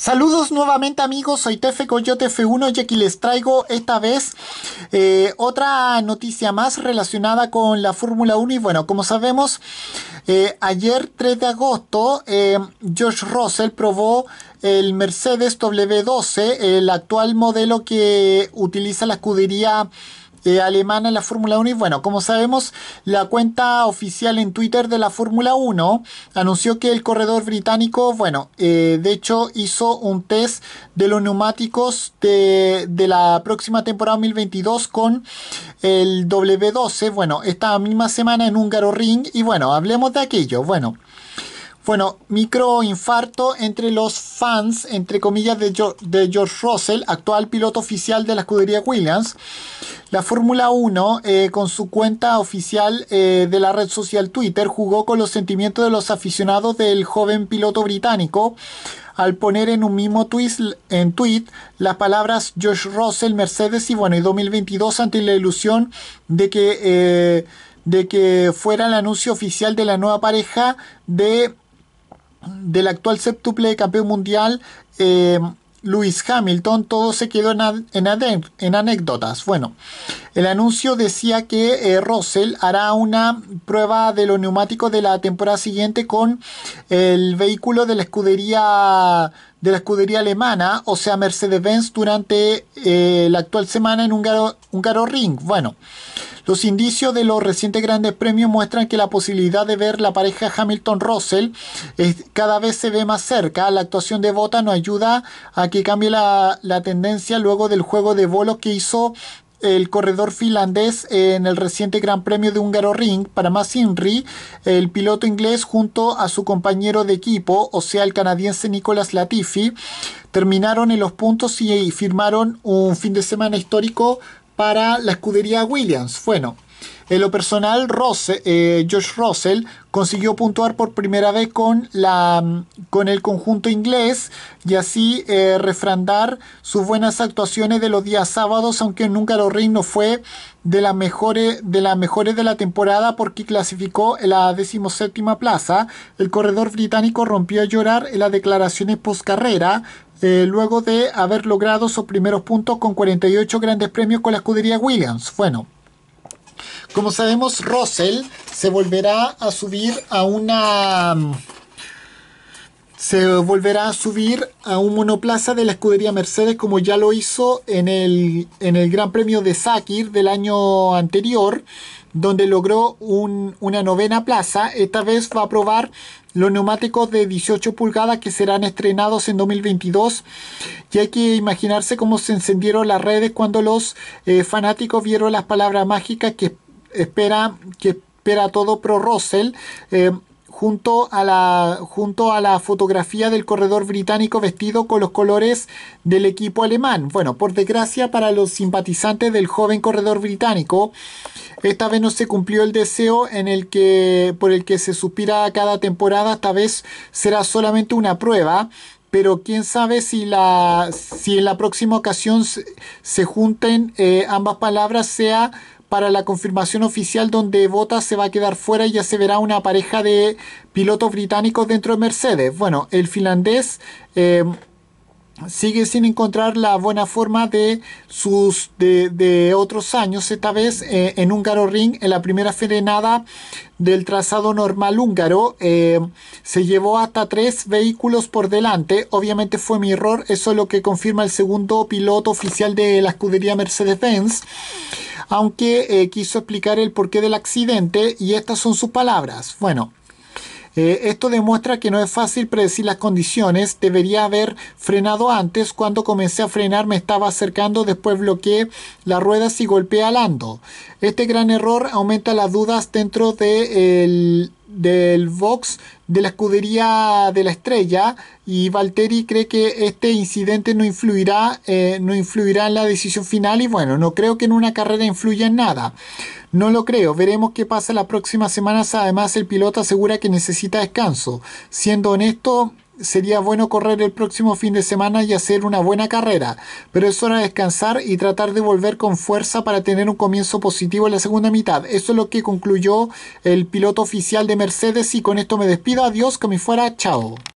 Saludos nuevamente amigos, soy Tefe Coyote F1 y aquí les traigo esta vez eh, otra noticia más relacionada con la Fórmula 1 y bueno, como sabemos, eh, ayer 3 de agosto Josh eh, George Russell probó el Mercedes W12, el actual modelo que utiliza la escudería eh, alemana en la Fórmula 1. Y bueno, como sabemos, la cuenta oficial en Twitter de la Fórmula 1 anunció que el corredor británico, bueno, eh, de hecho hizo un test de los neumáticos de, de la próxima temporada 2022 con el W12, bueno, esta misma semana en Húngaro Ring. Y bueno, hablemos de aquello. Bueno. Bueno, microinfarto entre los fans, entre comillas, de, George Russell, actual piloto oficial de la escudería Williams. La Fórmula 1, eh, con su cuenta oficial eh, de la red social Twitter, jugó con los sentimientos de los aficionados del joven piloto británico al poner en un mismo tweet, las palabras George Russell, Mercedes y bueno, y 2022 ante la ilusión de que... Eh, de que fuera el anuncio oficial de la nueva pareja de del actual séptuple campeón mundial eh, Lewis Hamilton, todo se quedó en anécdotas. Bueno, el anuncio decía que eh, Russell hará una prueba de los neumáticos de la temporada siguiente con el vehículo de la escudería de la escudería alemana, o sea Mercedes-Benz, durante eh, la actual semana en un garo, ring. Bueno, los indicios de los recientes grandes premios muestran que la posibilidad de ver la pareja Hamilton-Russell cada vez se ve más cerca. La actuación de Bota nos ayuda a que cambie la, la tendencia luego del juego de bolos que hizo el corredor finlandés en el reciente Gran Premio de Húngaro Ring, para más Inri, el piloto inglés junto a su compañero de equipo, o sea el canadiense Nicolas Latifi, terminaron en los puntos y firmaron un fin de semana histórico para la escudería Williams. Bueno, en lo personal, eh, Josh Russell consiguió puntuar por primera vez con, la, con el conjunto inglés y así eh, refrandar sus buenas actuaciones de los días sábados, aunque nunca lo reino fue de las mejores de de la temporada porque clasificó en la decimoséptima plaza. El corredor británico rompió a llorar en las declaraciones post carrera eh, luego de haber logrado sus primeros puntos con 48 grandes premios con la escudería Williams. Bueno. Como sabemos, Russell se volverá a subir a una... Mm, se volverá a subir a un monoplaza de la escudería Mercedes como ya lo hizo en el, en el Gran Premio de Sakir del año anterior, donde logró una novena plaza. Esta vez va a probar los neumáticos de 18 pulgadas que serán estrenados en 2022 y hay que imaginarse cómo se encendieron las redes cuando los eh, fanáticos vieron las palabras mágicas que espera que espera todo pro Russell eh, junto a la junto a la fotografía del corredor británico vestido con los colores del equipo alemán. Bueno, por desgracia para los simpatizantes del joven corredor británico, esta vez no se cumplió el deseo en el que por el que se suspira cada temporada, esta vez será solamente una prueba. Pero quién sabe si, la, si en la próxima ocasión se, junten eh, ambas palabras, sea para la confirmación oficial donde Bottas se va a quedar fuera y ya se verá una pareja de pilotos británicos dentro de Mercedes. Bueno, el finlandés eh, sigue sin encontrar la buena forma de sus de, otros años esta vez eh, en húngaro ring en la primera frenada del trazado normal húngaro eh, se llevó hasta tres vehículos por delante obviamente fue mi error eso es lo que confirma el segundo piloto oficial de la escudería Mercedes Benz aunque eh, quiso explicar el porqué del accidente y estas son sus palabras. Bueno, eh, esto demuestra que no es fácil predecir las condiciones. Debería haber frenado antes. Cuando comencé a frenar me estaba acercando, después bloqueé las ruedas y golpeé al ando. Este gran error aumenta las dudas dentro del del box, de la escudería de la estrella y Valteri cree que este incidente no influirá, eh, no influirá en la decisión final y bueno, no creo que en una carrera influya en nada. No lo creo, veremos qué pasa las próximas semanas. Además, el piloto asegura que necesita descanso. Siendo honesto, sería bueno correr el próximo fin de semana y hacer una buena carrera, pero es hora de descansar y tratar de volver con fuerza para tener un comienzo positivo en la segunda mitad. Eso es lo que concluyó el piloto oficial de Mercedes y con esto me despido. Adiós, que me fuera, chao.